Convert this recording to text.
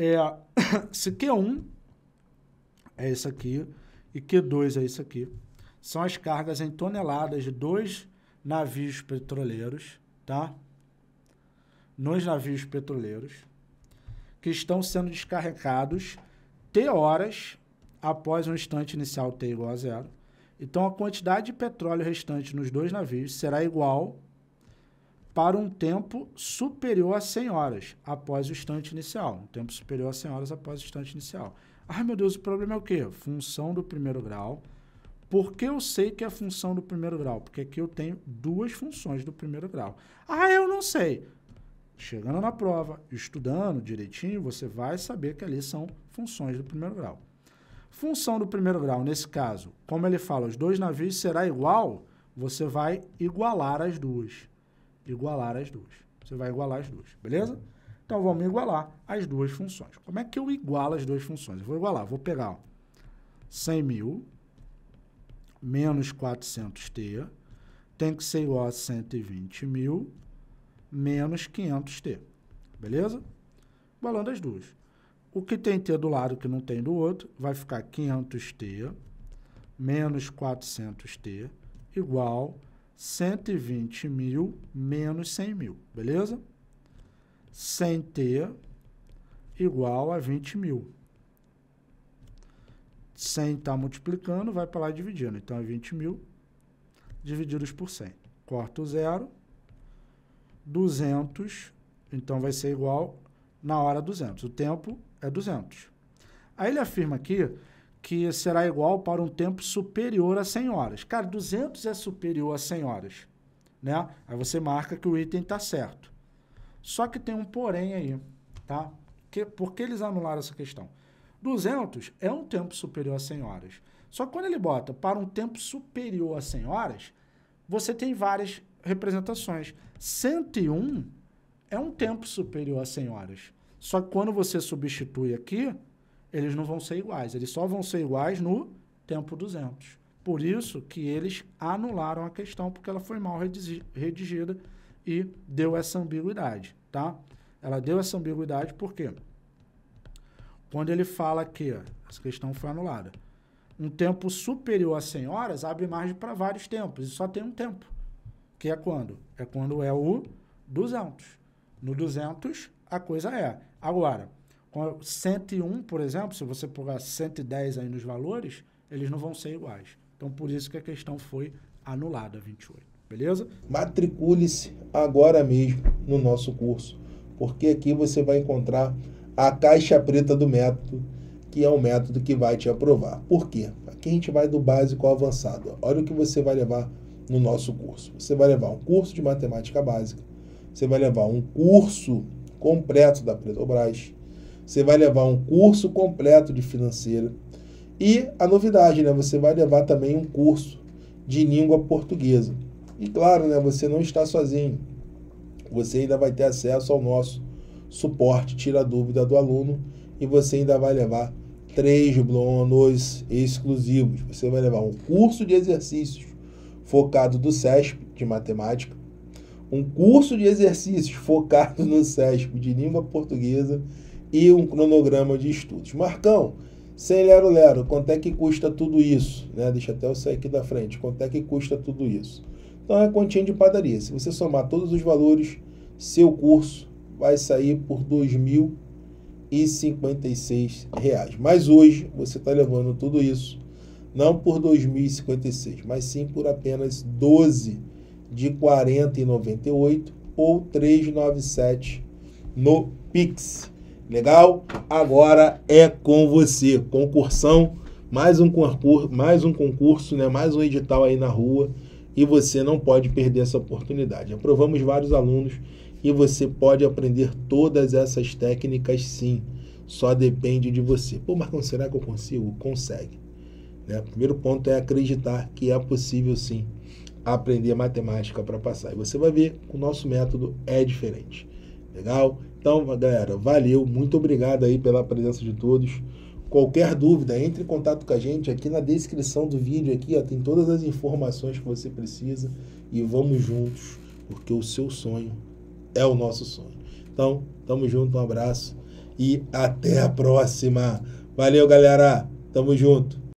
é se Q1 é isso aqui e Q2 é isso aqui. São as cargas em toneladas de dois navios petroleiros, tá? Nos navios petroleiros que estão sendo descarregados T horas após um instante inicial T igual a zero. Então, a quantidade de petróleo restante nos dois navios será igual para um tempo superior a 100 horas após o instante inicial. Um tempo superior a 100 horas após o instante inicial. Ai, meu Deus, o problema é o quê? Função do primeiro grau. Por que eu sei que é função do primeiro grau? Porque aqui eu tenho duas funções do primeiro grau. Ah, eu não sei. Chegando na prova, estudando direitinho, você vai saber que ali são funções do primeiro grau. Função do primeiro grau, nesse caso, como ele fala, os dois navios será igual, você vai igualar as duas igualar as duas. Você vai igualar as duas, beleza? Então vamos igualar as duas funções. Como é que eu igualo as duas funções? Eu vou igualar, vou pegar 100 mil menos 400t tem que ser igual a 120 mil menos 500t, beleza? Igualando as duas. O que tem t do lado que não tem do outro vai ficar 500t menos 400t igual 120 mil menos 100 mil, beleza? Sem T igual a 20 mil. Sem estar tá multiplicando, vai para lá dividindo. Então, é 20 mil divididos por 100. Corta o zero. 200, então vai ser igual na hora 200. O tempo é 200. Aí ele afirma aqui que será igual para um tempo superior a 100 horas. Cara, 200 é superior a 100 horas, né? Aí você marca que o item está certo. Só que tem um porém aí, tá? Que, por que eles anularam essa questão? 200 é um tempo superior a 100 horas. Só que quando ele bota para um tempo superior a 100 horas, você tem várias representações. 101 é um tempo superior a 100 horas. Só que quando você substitui aqui, eles não vão ser iguais. Eles só vão ser iguais no tempo 200. Por isso que eles anularam a questão, porque ela foi mal redigida e deu essa ambiguidade, tá? Ela deu essa ambiguidade porque quando ele fala que essa questão foi anulada, um tempo superior a 100 horas abre margem para vários tempos, e só tem um tempo, que é quando? É quando é o 200. No 200, a coisa é. Agora, com 101, por exemplo, se você pular 110 aí nos valores, eles não vão ser iguais. Então, por isso que a questão foi anulada, 28. Beleza? Matricule-se agora mesmo no nosso curso, porque aqui você vai encontrar a caixa preta do método, que é o método que vai te aprovar. Por quê? Aqui a gente vai do básico ao avançado. Olha o que você vai levar no nosso curso. Você vai levar um curso de matemática básica, você vai levar um curso completo da Petrobras, você vai levar um curso completo de financeira. E a novidade, né? Você vai levar também um curso de língua portuguesa. E claro, né? Você não está sozinho. Você ainda vai ter acesso ao nosso suporte, tira a dúvida do aluno e você ainda vai levar três blonos exclusivos. Você vai levar um curso de exercícios focado do SESP de matemática, um curso de exercícios focado no SESP de língua portuguesa e um cronograma de estudos. Marcão, sem lero lero, quanto é que custa tudo isso? Né? Deixa até eu sair aqui da frente, quanto é que custa tudo isso? Então é a continha de padaria. Se você somar todos os valores, seu curso vai sair por R$ 2.056. Mas hoje você está levando tudo isso não por 2.056, mas sim por apenas 12 de 40,98 ou 397 no Pix. Legal? Agora é com você. Concursão, mais um concurso, mais um concurso, né? Mais um edital aí na rua e você não pode perder essa oportunidade. Aprovamos vários alunos e você pode aprender todas essas técnicas sim. Só depende de você. Pô, Marcão, será que eu consigo? Consegue. Né? Primeiro ponto é acreditar que é possível sim aprender matemática para passar. E você vai ver que o nosso método é diferente. Legal? Então, galera, valeu, muito obrigado aí pela presença de todos. Qualquer dúvida, entre em contato com a gente aqui na descrição do vídeo aqui, ó, tem todas as informações que você precisa e vamos juntos, porque o seu sonho é o nosso sonho. Então, tamo junto, um abraço e até a próxima. Valeu, galera. Tamo junto.